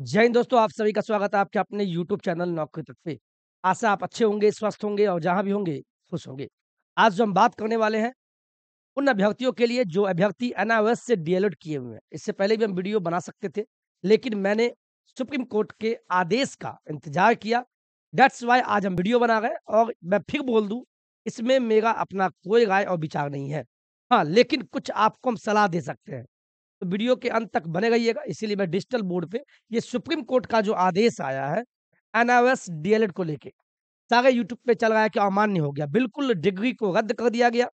जय हिंद दोस्तों आप सभी का स्वागत है आपके अपने YouTube चैनल नौकरी की पे आशा आप अच्छे होंगे स्वस्थ होंगे और जहां भी होंगे खुश होंगे आज जो हम बात करने वाले हैं उन अभ्यर्थियों के लिए जो अभ्यर्थी एनआईएस से डीएलएड किए हुए हैं इससे पहले भी हम वीडियो बना सकते थे लेकिन मैंने सुप्रीम कोर्ट के आदेश का इंतजार किया डेट्स वाई आज हम वीडियो बना गए और मैं फिर बोल दूँ इसमें मेरा अपना कोई राय और विचार नहीं है हाँ लेकिन कुछ आपको हम सलाह दे सकते हैं तो वीडियो के अंत तक बने रहिएगा इसीलिए मैं डिजिटल बोर्ड पे ये सुप्रीम कोर्ट का जो आदेश आया है एनआरएस डीएलएड को लेके सारे यूट्यूब पे चल रहा है कि अमान्य हो गया बिल्कुल डिग्री को रद्द कर दिया गया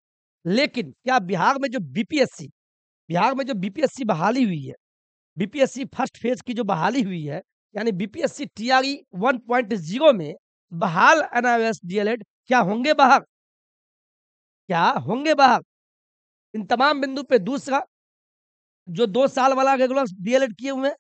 लेकिन क्या बिहार में जो बीपीएससी बिहार में जो बीपीएससी बहाली हुई है बीपीएससी फर्स्ट फेज की जो बहाली हुई है यानी बीपीएससी टीआरई 1.0 में बहाल एनआरएस डीएलएड क्या होंगे बाहर क्या होंगे बाहर इन तमाम बिंदु पे दूसरा जो दो साल वाला रेगुलर डीएलएड किए हुए हैं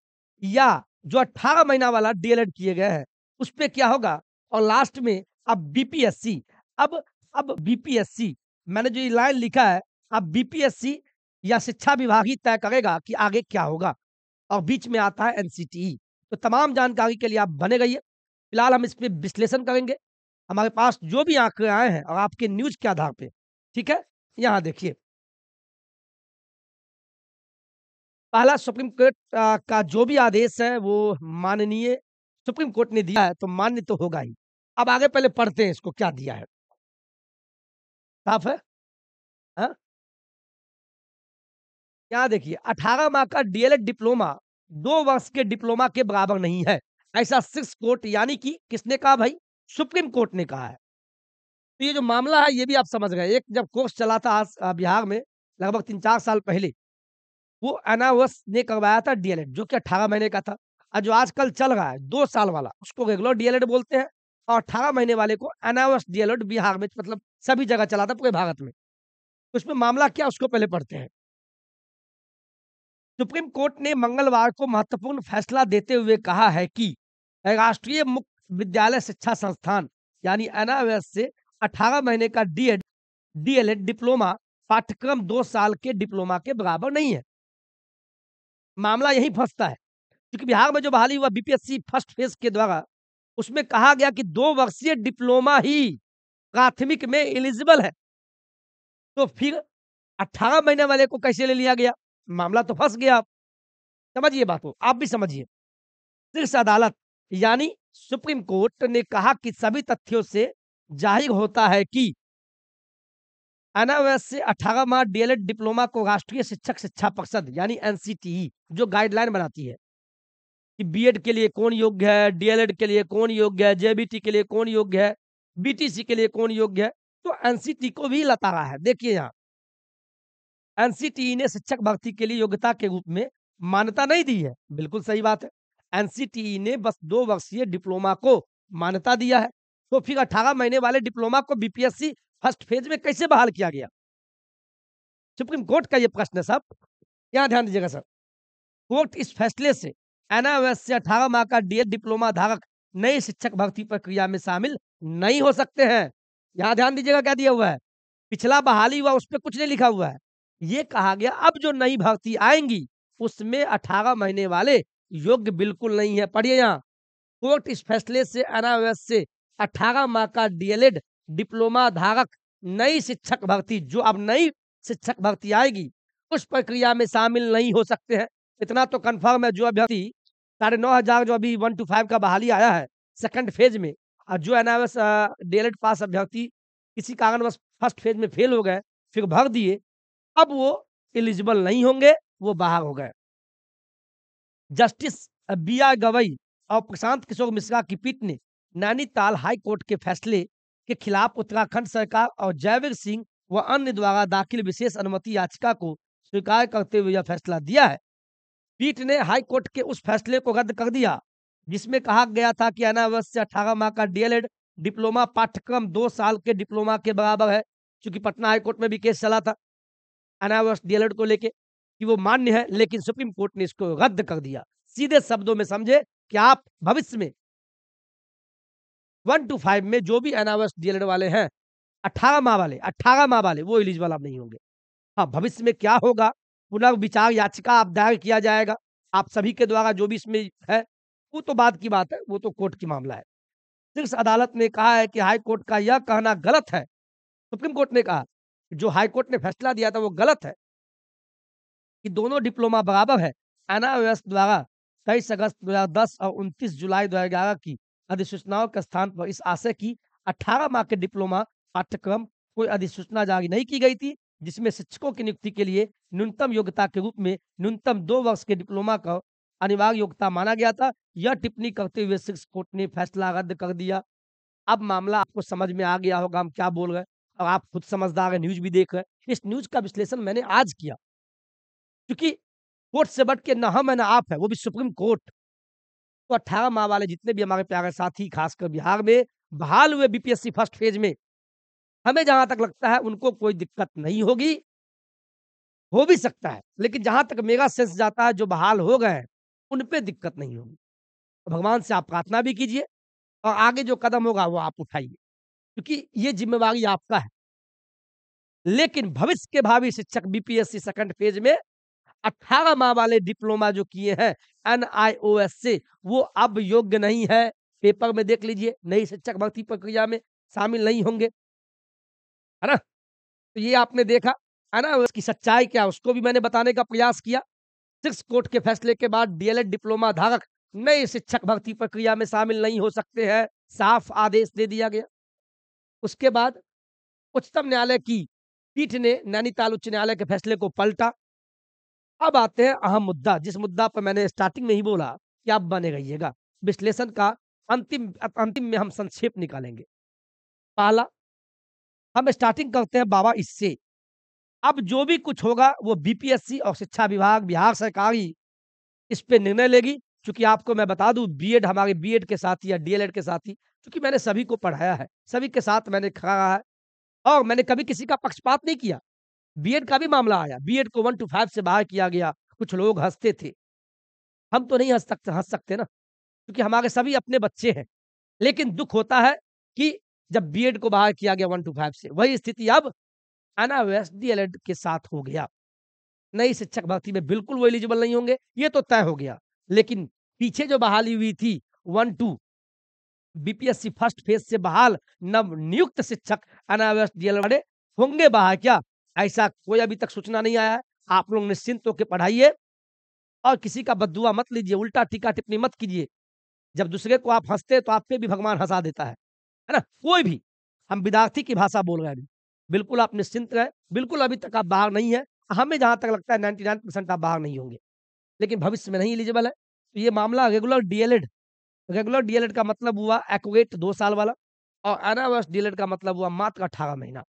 या जो अट्ठारह महीना वाला डीएलएड किए गए हैं उस पर क्या होगा और लास्ट में अब बीपीएससी अब अब बीपीएससी मैंने जो ये लाइन लिखा है अब बीपीएससी या शिक्षा विभाग ही तय करेगा कि आगे क्या होगा और बीच में आता है एनसीटीई e। तो तमाम जानकारी के लिए आप बने रहिए फिलहाल हम इस पर विश्लेषण करेंगे हमारे पास जो भी आंकड़े आए हैं और आपके न्यूज के आधार पर ठीक है यहाँ देखिए पहला सुप्रीम कोर्ट का जो भी आदेश है वो माननीय सुप्रीम कोर्ट ने दिया है तो मान्य तो होगा ही अब आगे पहले पढ़ते हैं इसको क्या दिया है साफ है हा? देखिए अठारह माह का डीएलएड डिप्लोमा दो वर्ष के डिप्लोमा के बराबर नहीं है ऐसा सिक्स कोर्ट यानी कि किसने कहा भाई सुप्रीम कोर्ट ने कहा है तो ये जो मामला है ये भी आप समझ गए एक जब कोर्स चला था आज बिहार में लगभग तीन चार साल पहले वो अनावश ने करवाया था डीएलएड जो कि अठारह महीने का था और जो आजकल चल रहा है दो साल वाला उसको रेगुलर डीएलएड बोलते हैं और अठारह महीने वाले को अनावश डीएलएड बिहार में मतलब सभी जगह चला था पूरे भारत में उसमें मामला क्या उसको पहले पढ़ते हैं सुप्रीम कोर्ट ने मंगलवार को महत्वपूर्ण फैसला देते हुए कहा है कि राष्ट्रीय मुक्त विद्यालय शिक्षा संस्थान यानी एनआरएस से 18 महीने का डीएड डीएलएड डिप्लोमा पाठ्यक्रम दो साल के डिप्लोमा के बराबर नहीं है मामला यही फंसता है क्योंकि बिहार में जो बहाली हुआ बीपीएससी फर्स्ट फेज के द्वारा उसमें कहा गया कि दो वर्षीय डिप्लोमा ही प्राथमिक में एलिजिबल है तो फिर अट्ठारह महीने वाले को कैसे ले लिया गया मामला तो फंस गया समझिए बात को आप भी समझिए शीर्ष अदालत यानी सुप्रीम कोर्ट ने कहा कि सभी तथ्यों से जाहिर होता है कि एनएमएससी से अठारह माह डीएलएड डिप्लोमा को राष्ट्रीय शिक्षक शिक्षा परिषद यानी एनसीटीई जो गाइडलाइन बनाती है कि बीएड के लिए कौन योग्य है डीएलएड के लिए कौन योग्य है जेबीटी के लिए कौन योग्य है बीटीसी के लिए कौन योग्य है तो एनसीटी को भी लता रहा है देखिए यहाँ एनसीटीई ने शिक्षक भर्ती के लिए योग्यता के रूप में मान्यता नहीं दी है बिल्कुल सही बात है एनसीटीई ने बस दो वर्षीय डिप्लोमा को मान्यता दिया है तो फिर अठारह महीने वाले डिप्लोमा को बीपीएससी फर्स्ट फेज में कैसे बहाल किया गया सुप्रीम कोर्ट का ये प्रश्न है सब यहाँ ध्यान दीजिएगा सर कोर्ट इस फैसले से अनावश्य अठारह माह का डीएड डिप्लोमा धारक नई शिक्षक भर्ती प्रक्रिया में शामिल नहीं हो सकते हैं यहाँ ध्यान दीजिएगा क्या दिया हुआ है पिछला बहाली हुआ उस पर कुछ नहीं लिखा हुआ है ये कहा गया अब जो नई भर्ती आएंगी उसमें अठारह महीने वाले योग्य बिल्कुल नहीं है पढ़िए यहाँ कोर्ट इस फैसले से अनावश्य अठारह माह का डीएलएड डिप्लोमा धारक नई शिक्षक भर्ती जो अब नई शिक्षक भर्ती आएगी उस प्रक्रिया में शामिल नहीं हो सकते हैं इतना तो कन्फर्म है जो अभ्यर्थी साढ़े नौ हजार जो अभी वन टू फाइव का बहाली आया है सेकंड फेज में और जो एन आई पास अभ्यर्थी किसी कारणवश फर्स्ट फेज में फेल हो गए फिर भर दिए अब वो एलिजिबल नहीं होंगे वो बाहर हो गए जस्टिस बी आर गवई और प्रशांत किशोर मिश्रा की पीठ ने नैनीताल हाई कोर्ट के फैसले के खिलाफ उत्तराखंड सरकार और जयवीर सिंह व अन्य द्वारा दाखिल विशेष अनुमति याचिका को स्वीकार करते हुए यह फैसला दिया है पीठ ने हाई कोर्ट के उस फैसले को रद्द कर दिया जिसमें कहा गया था कि अनावश्य अठारह माह का डीएलएड डिप्लोमा पाठ्यक्रम दो साल के डिप्लोमा के बराबर है क्योंकि पटना हाई कोर्ट में भी केस चला था अनावश्य डीएलएड को लेके कि वो मान्य है लेकिन सुप्रीम कोर्ट ने इसको रद्द कर दिया सीधे शब्दों में समझे कि आप भविष्य में वन टू फाइव में जो भी अनावस डीएलएड वाले हैं अठारह माह वाले अठारह माह वाले वो एलिजिबल आप नहीं होंगे हाँ भविष्य में क्या होगा पुनर्विचार याचिका आप दायर किया जाएगा आप सभी के द्वारा जो भी इसमें है वो तो बाद की बात है वो तो कोर्ट की मामला है शीर्ष अदालत ने कहा है कि हाई कोर्ट का यह कहना गलत है सुप्रीम कोर्ट ने कहा जो हाई कोर्ट ने फैसला दिया था वो गलत है कि दोनों डिप्लोमा बराबर है एनआईएस द्वारा तेईस अगस्त 2010 और 29 जुलाई 2011 की अधिसूचनाओं के स्थान पर इस आशय की 18 माह के डिप्लोमा पाठ्यक्रम कोई अधिसूचना जारी नहीं की गई थी जिसमें शिक्षकों की नियुक्ति के लिए न्यूनतम योग्यता के रूप में न्यूनतम दो वर्ष के डिप्लोमा का अनिवार्य योग्यता माना गया था यह टिप्पणी करते हुए सिक्स कोर्ट ने फैसला रद्द कर दिया अब मामला आपको समझ में आ गया होगा हम क्या बोल रहे और आप खुद समझदार है न्यूज भी देख रहे इस न्यूज का विश्लेषण मैंने आज किया क्योंकि कोर्ट से बढ़ के न हम है ना आप है वो भी सुप्रीम कोर्ट तो अट्ठारह माह वाले जितने भी हमारे प्यारे साथी खासकर बिहार में बहाल हुए बीपीएससी फर्स्ट फेज में हमें जहां तक लगता है उनको कोई दिक्कत नहीं होगी हो भी सकता है लेकिन जहां तक मेगा सेंस जाता है जो बहाल हो गए हैं उन पर दिक्कत नहीं होगी तो भगवान से आप प्रार्थना भी कीजिए और आगे जो कदम होगा वो आप उठाइए क्योंकि ये जिम्मेवारी आपका है लेकिन भविष्य के भावी शिक्षक बीपीएससी सेकंड फेज में अट्ठारह माह वाले डिप्लोमा जो किए हैं एन से वो अब योग्य नहीं है पेपर में देख लीजिए नई शिक्षक भर्ती प्रक्रिया में शामिल नहीं होंगे है ना तो ये आपने देखा है ना उसकी सच्चाई क्या उसको भी मैंने बताने का प्रयास किया सिक्स कोर्ट के फैसले के बाद डीएलएड डिप्लोमा धारक नए शिक्षक भर्ती प्रक्रिया में शामिल नहीं हो सकते हैं साफ आदेश दे दिया गया उसके बाद उच्चतम न्यायालय की पीठ ने नैनीताल उच्च न्यायालय के फैसले को पलटा अब आते हैं अहम मुद्दा जिस मुद्दा पर मैंने स्टार्टिंग में ही बोला कि आप बने रहिएगा विश्लेषण का अंतिम अंतिम में हम संक्षेप निकालेंगे पहला हम स्टार्टिंग करते हैं बाबा इससे अब जो भी कुछ होगा वो बीपीएससी और शिक्षा विभाग बिहार सरकारी इस पर निर्णय लेगी क्योंकि आपको मैं बता दूं बीएड हमारे बीएड के साथ या डीएलएड के साथ ही क्योंकि मैंने सभी को पढ़ाया है सभी के साथ मैंने खड़ा है और मैंने कभी किसी का पक्षपात नहीं किया बीएड का भी मामला आया बीएड को वन टू फाइव से बाहर किया गया कुछ लोग हंसते थे हम तो नहीं हंस सकते हंस सकते ना क्योंकि हमारे सभी अपने बच्चे हैं लेकिन दुख होता है कि जब बीएड को बाहर किया गया वन टू फाइव से वही स्थिति अब अनावेस्ट के साथ हो गया नई शिक्षक भर्ती में बिल्कुल वो एलिजिबल नहीं होंगे ये तो तय हो गया लेकिन पीछे जो बहाली हुई थी one two BPSC first phase से बहाल नव नियुक्त शिक्षक अनावेस्ट डीएलएड होंगे बाहर क्या ऐसा कोई अभी तक सूचना नहीं आया आप लोग निश्चिंत होकर पढ़ाइए और किसी का बदुआ मत लीजिए उल्टा टीका टिप्पणी मत कीजिए जब दूसरे को आप हंसते तो आप पे भी भगवान हंसा देता है है ना कोई भी हम विद्यार्थी की भाषा बोल रहे हैं बिल्कुल आप निश्चिंत रहें बिल्कुल अभी तक आप बाहर नहीं है हमें जहाँ तक लगता है नाइन्टी नाइन परसेंट आप बाहर नहीं होंगे लेकिन भविष्य में नहीं एलिजिबल है तो ये मामला रेगुलर डीएलएड रेगुलर डीएलएड का मतलब हुआ एक्ट दो साल वाला और अनावर्स डीएलएड का मतलब हुआ मात्र अठारह महीना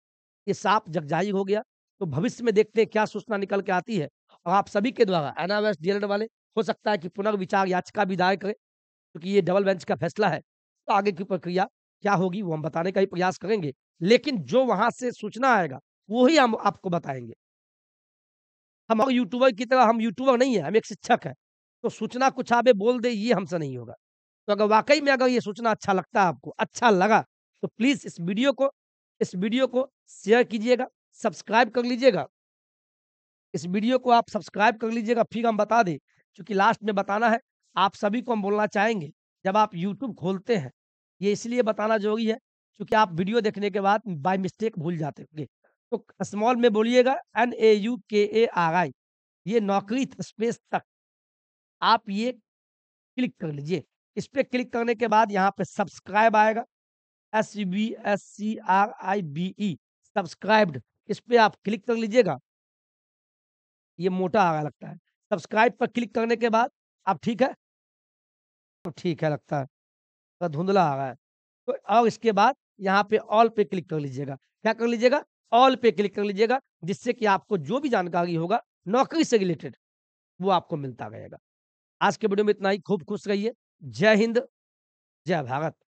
ये साफ जगजाही हो गया तो भविष्य में देखते हैं क्या सूचना निकल के आती है और आप सभी के द्वारा एनावेस्ट डीएलएड वाले हो सकता है कि पुनर्विचार याचिका भी दायर करें क्योंकि तो ये डबल बेंच का फैसला है तो आगे की प्रक्रिया क्या होगी वो हम बताने का ही प्रयास करेंगे लेकिन जो वहां से सूचना आएगा वो ही हम आपको बताएंगे हम और यूट्यूबर की तरह हम यूट्यूबर नहीं है हम एक शिक्षक है तो सूचना कुछ आबे बोल दे ये हमसे नहीं होगा तो अगर वाकई में अगर ये सूचना अच्छा लगता है आपको अच्छा लगा तो प्लीज़ इस वीडियो को इस वीडियो को शेयर कीजिएगा सब्सक्राइब कर लीजिएगा इस वीडियो को आप सब्सक्राइब कर लीजिएगा फिर हम बता दें क्योंकि लास्ट में बताना है आप सभी को हम बोलना चाहेंगे जब आप यूट्यूब खोलते हैं ये इसलिए बताना जरूरी है क्योंकि आप वीडियो देखने के बाद बाय मिस्टेक भूल जाते होंगे तो स्मॉल में बोलिएगा एन ए यू के ए आर आई ये नौकरी स्पेस तक आप ये क्लिक कर लीजिए इस पर क्लिक करने के बाद यहाँ पे सब्सक्राइब आएगा S B S C R I B E subscribed इस पर आप क्लिक कर लीजिएगा ये मोटा आ लगता है सब्सक्राइब पर क्लिक करने के बाद आप ठीक है तो ठीक है लगता है तो धुंधला आ रहा है तो और इसके बाद यहाँ पे ऑल पे क्लिक कर लीजिएगा क्या कर लीजिएगा ऑल पे क्लिक कर लीजिएगा जिससे कि आपको जो भी जानकारी होगा नौकरी से रिलेटेड वो आपको मिलता रहेगा आज के वीडियो में इतना ही खूब खुश रहिए जय हिंद जय भारत